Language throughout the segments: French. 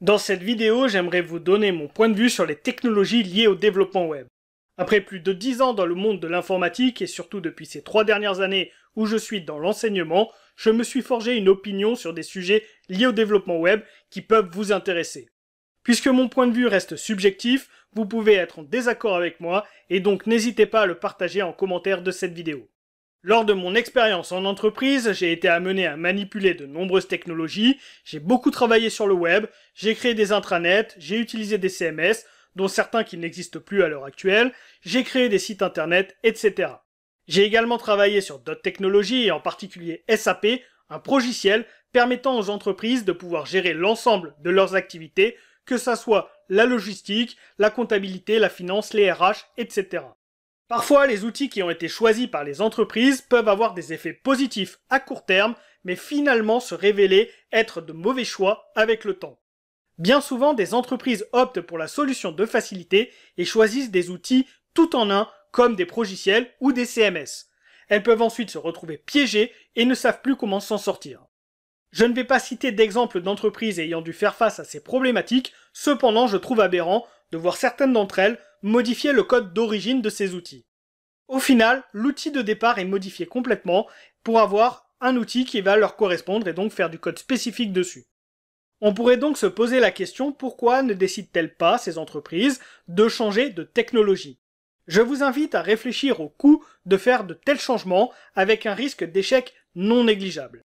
Dans cette vidéo, j'aimerais vous donner mon point de vue sur les technologies liées au développement web. Après plus de 10 ans dans le monde de l'informatique et surtout depuis ces trois dernières années où je suis dans l'enseignement, je me suis forgé une opinion sur des sujets liés au développement web qui peuvent vous intéresser. Puisque mon point de vue reste subjectif, vous pouvez être en désaccord avec moi et donc n'hésitez pas à le partager en commentaire de cette vidéo. Lors de mon expérience en entreprise, j'ai été amené à manipuler de nombreuses technologies, j'ai beaucoup travaillé sur le web, j'ai créé des intranets, j'ai utilisé des CMS, dont certains qui n'existent plus à l'heure actuelle, j'ai créé des sites internet, etc. J'ai également travaillé sur d'autres technologies et en particulier SAP, un progiciel permettant aux entreprises de pouvoir gérer l'ensemble de leurs activités, que ça soit la logistique, la comptabilité, la finance, les RH, etc. Parfois, les outils qui ont été choisis par les entreprises peuvent avoir des effets positifs à court terme, mais finalement se révéler être de mauvais choix avec le temps. Bien souvent, des entreprises optent pour la solution de facilité et choisissent des outils tout en un comme des progiciels ou des CMS. Elles peuvent ensuite se retrouver piégées et ne savent plus comment s'en sortir. Je ne vais pas citer d'exemples d'entreprises ayant dû faire face à ces problématiques, cependant je trouve aberrant de voir certaines d'entre elles modifier le code d'origine de ces outils. Au final, l'outil de départ est modifié complètement pour avoir un outil qui va leur correspondre et donc faire du code spécifique dessus. On pourrait donc se poser la question pourquoi ne décident-elles pas ces entreprises de changer de technologie Je vous invite à réfléchir au coût de faire de tels changements avec un risque d'échec non négligeable.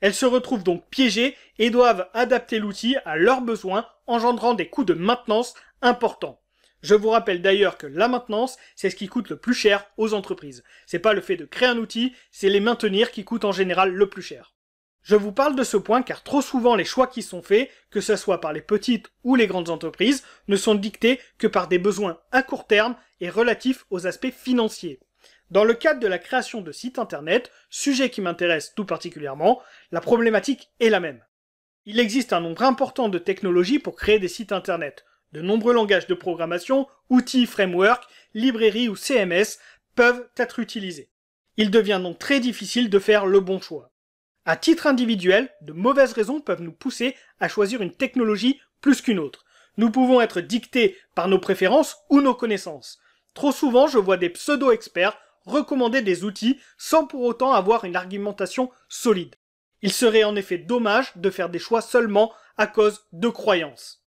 Elles se retrouvent donc piégées et doivent adapter l'outil à leurs besoins, engendrant des coûts de maintenance importants. Je vous rappelle d'ailleurs que la maintenance, c'est ce qui coûte le plus cher aux entreprises. C'est pas le fait de créer un outil, c'est les maintenir qui coûtent en général le plus cher. Je vous parle de ce point car trop souvent les choix qui sont faits, que ce soit par les petites ou les grandes entreprises, ne sont dictés que par des besoins à court terme et relatifs aux aspects financiers. Dans le cadre de la création de sites internet, sujet qui m'intéresse tout particulièrement, la problématique est la même. Il existe un nombre important de technologies pour créer des sites internet. De nombreux langages de programmation, outils, frameworks, librairies ou CMS peuvent être utilisés. Il devient donc très difficile de faire le bon choix. À titre individuel, de mauvaises raisons peuvent nous pousser à choisir une technologie plus qu'une autre. Nous pouvons être dictés par nos préférences ou nos connaissances. Trop souvent, je vois des pseudo-experts recommander des outils sans pour autant avoir une argumentation solide. Il serait en effet dommage de faire des choix seulement à cause de croyances.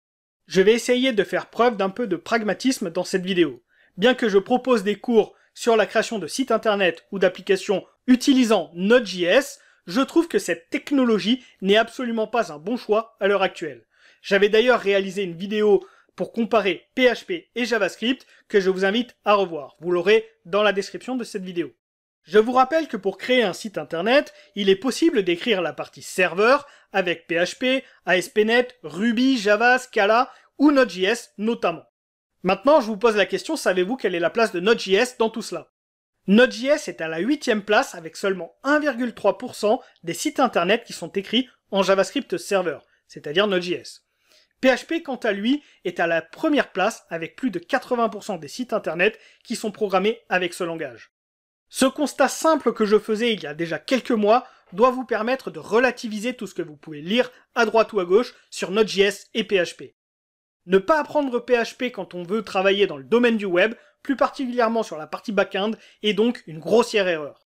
Je vais essayer de faire preuve d'un peu de pragmatisme dans cette vidéo. Bien que je propose des cours sur la création de sites internet ou d'applications utilisant Node.js, je trouve que cette technologie n'est absolument pas un bon choix à l'heure actuelle. J'avais d'ailleurs réalisé une vidéo pour comparer PHP et JavaScript que je vous invite à revoir. Vous l'aurez dans la description de cette vidéo. Je vous rappelle que pour créer un site internet, il est possible d'écrire la partie serveur avec PHP, ASP.NET, Ruby, Java, Scala ou Node.js notamment. Maintenant, je vous pose la question, savez-vous quelle est la place de Node.js dans tout cela Node.js est à la huitième place avec seulement 1,3% des sites internet qui sont écrits en JavaScript serveur, c'est-à-dire Node.js. PHP, quant à lui, est à la première place avec plus de 80% des sites internet qui sont programmés avec ce langage. Ce constat simple que je faisais il y a déjà quelques mois doit vous permettre de relativiser tout ce que vous pouvez lire à droite ou à gauche sur Node.js et PHP. Ne pas apprendre PHP quand on veut travailler dans le domaine du web, plus particulièrement sur la partie back-end, est donc une grossière erreur.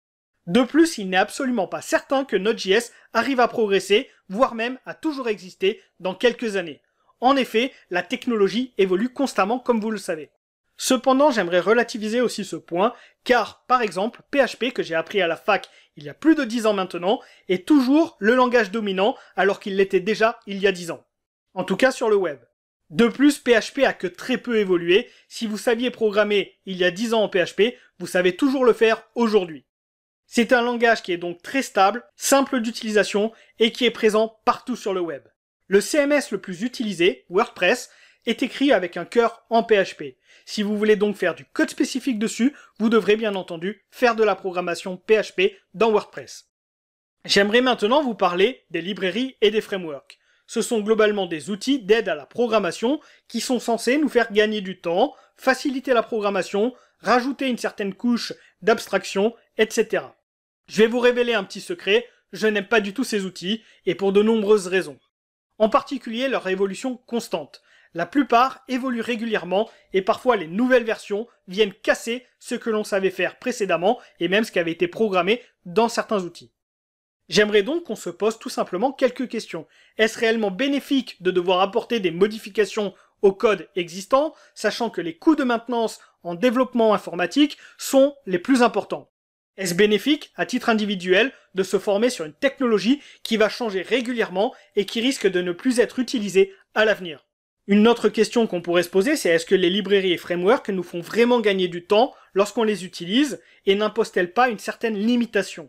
De plus, il n'est absolument pas certain que Node.js arrive à progresser, voire même à toujours exister dans quelques années. En effet, la technologie évolue constamment comme vous le savez. Cependant, j'aimerais relativiser aussi ce point, car, par exemple, PHP, que j'ai appris à la fac il y a plus de 10 ans maintenant, est toujours le langage dominant alors qu'il l'était déjà il y a 10 ans. En tout cas sur le web. De plus, PHP a que très peu évolué. Si vous saviez programmer il y a 10 ans en PHP, vous savez toujours le faire aujourd'hui. C'est un langage qui est donc très stable, simple d'utilisation et qui est présent partout sur le web. Le CMS le plus utilisé, WordPress, est écrit avec un cœur en PHP. Si vous voulez donc faire du code spécifique dessus, vous devrez bien entendu faire de la programmation PHP dans WordPress. J'aimerais maintenant vous parler des librairies et des frameworks ce sont globalement des outils d'aide à la programmation qui sont censés nous faire gagner du temps, faciliter la programmation, rajouter une certaine couche d'abstraction, etc. Je vais vous révéler un petit secret, je n'aime pas du tout ces outils, et pour de nombreuses raisons. En particulier leur évolution constante. La plupart évoluent régulièrement et parfois les nouvelles versions viennent casser ce que l'on savait faire précédemment et même ce qui avait été programmé dans certains outils. J'aimerais donc qu'on se pose tout simplement quelques questions. Est-ce réellement bénéfique de devoir apporter des modifications au code existant, sachant que les coûts de maintenance en développement informatique sont les plus importants Est-ce bénéfique, à titre individuel, de se former sur une technologie qui va changer régulièrement et qui risque de ne plus être utilisée à l'avenir une autre question qu'on pourrait se poser, c'est est-ce que les librairies et frameworks nous font vraiment gagner du temps lorsqu'on les utilise et n'imposent-elles pas une certaine limitation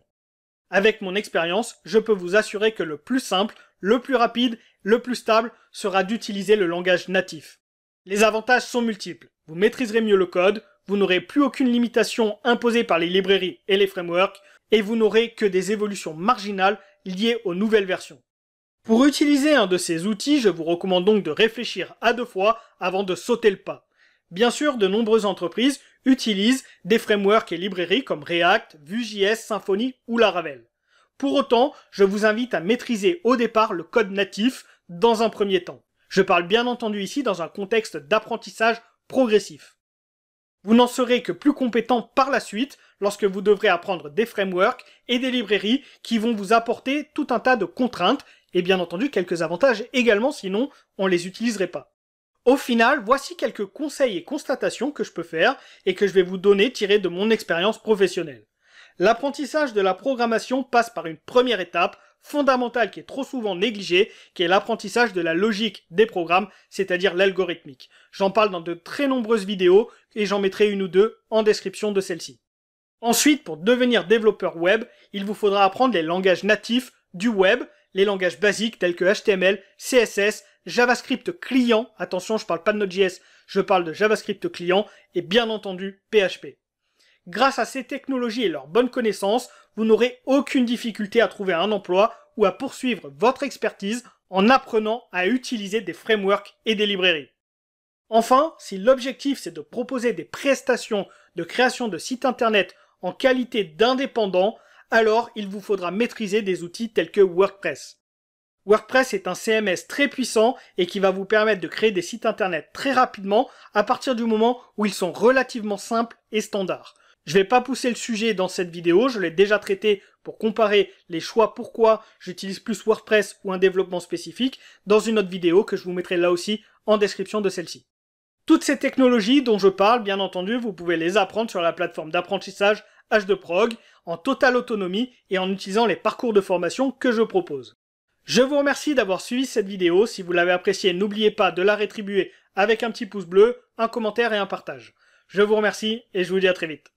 avec mon expérience, je peux vous assurer que le plus simple, le plus rapide, le plus stable sera d'utiliser le langage natif. Les avantages sont multiples. Vous maîtriserez mieux le code, vous n'aurez plus aucune limitation imposée par les librairies et les frameworks, et vous n'aurez que des évolutions marginales liées aux nouvelles versions. Pour utiliser un de ces outils, je vous recommande donc de réfléchir à deux fois avant de sauter le pas. Bien sûr, de nombreuses entreprises utilise des frameworks et librairies comme React, Vue.js, Symfony ou Laravel. Pour autant, je vous invite à maîtriser au départ le code natif dans un premier temps. Je parle bien entendu ici dans un contexte d'apprentissage progressif. Vous n'en serez que plus compétent par la suite lorsque vous devrez apprendre des frameworks et des librairies qui vont vous apporter tout un tas de contraintes et bien entendu quelques avantages également sinon on les utiliserait pas. Au final, voici quelques conseils et constatations que je peux faire et que je vais vous donner tirés de mon expérience professionnelle. L'apprentissage de la programmation passe par une première étape fondamentale qui est trop souvent négligée, qui est l'apprentissage de la logique des programmes, c'est-à-dire l'algorithmique. J'en parle dans de très nombreuses vidéos et j'en mettrai une ou deux en description de celle-ci. Ensuite, pour devenir développeur web, il vous faudra apprendre les langages natifs du web, les langages basiques tels que HTML, CSS, JavaScript client. Attention, je parle pas de Node.js, je parle de JavaScript client et bien entendu PHP. Grâce à ces technologies et leurs bonnes connaissances, vous n'aurez aucune difficulté à trouver un emploi ou à poursuivre votre expertise en apprenant à utiliser des frameworks et des librairies. Enfin, si l'objectif c'est de proposer des prestations de création de sites internet en qualité d'indépendant, alors il vous faudra maîtriser des outils tels que WordPress. WordPress est un CMS très puissant et qui va vous permettre de créer des sites internet très rapidement à partir du moment où ils sont relativement simples et standards. Je ne vais pas pousser le sujet dans cette vidéo, je l'ai déjà traité pour comparer les choix pourquoi j'utilise plus WordPress ou un développement spécifique dans une autre vidéo que je vous mettrai là aussi en description de celle-ci. Toutes ces technologies dont je parle, bien entendu, vous pouvez les apprendre sur la plateforme d'apprentissage H2Prog en totale autonomie et en utilisant les parcours de formation que je propose. Je vous remercie d'avoir suivi cette vidéo. Si vous l'avez appréciée, n'oubliez pas de la rétribuer avec un petit pouce bleu, un commentaire et un partage. Je vous remercie et je vous dis à très vite.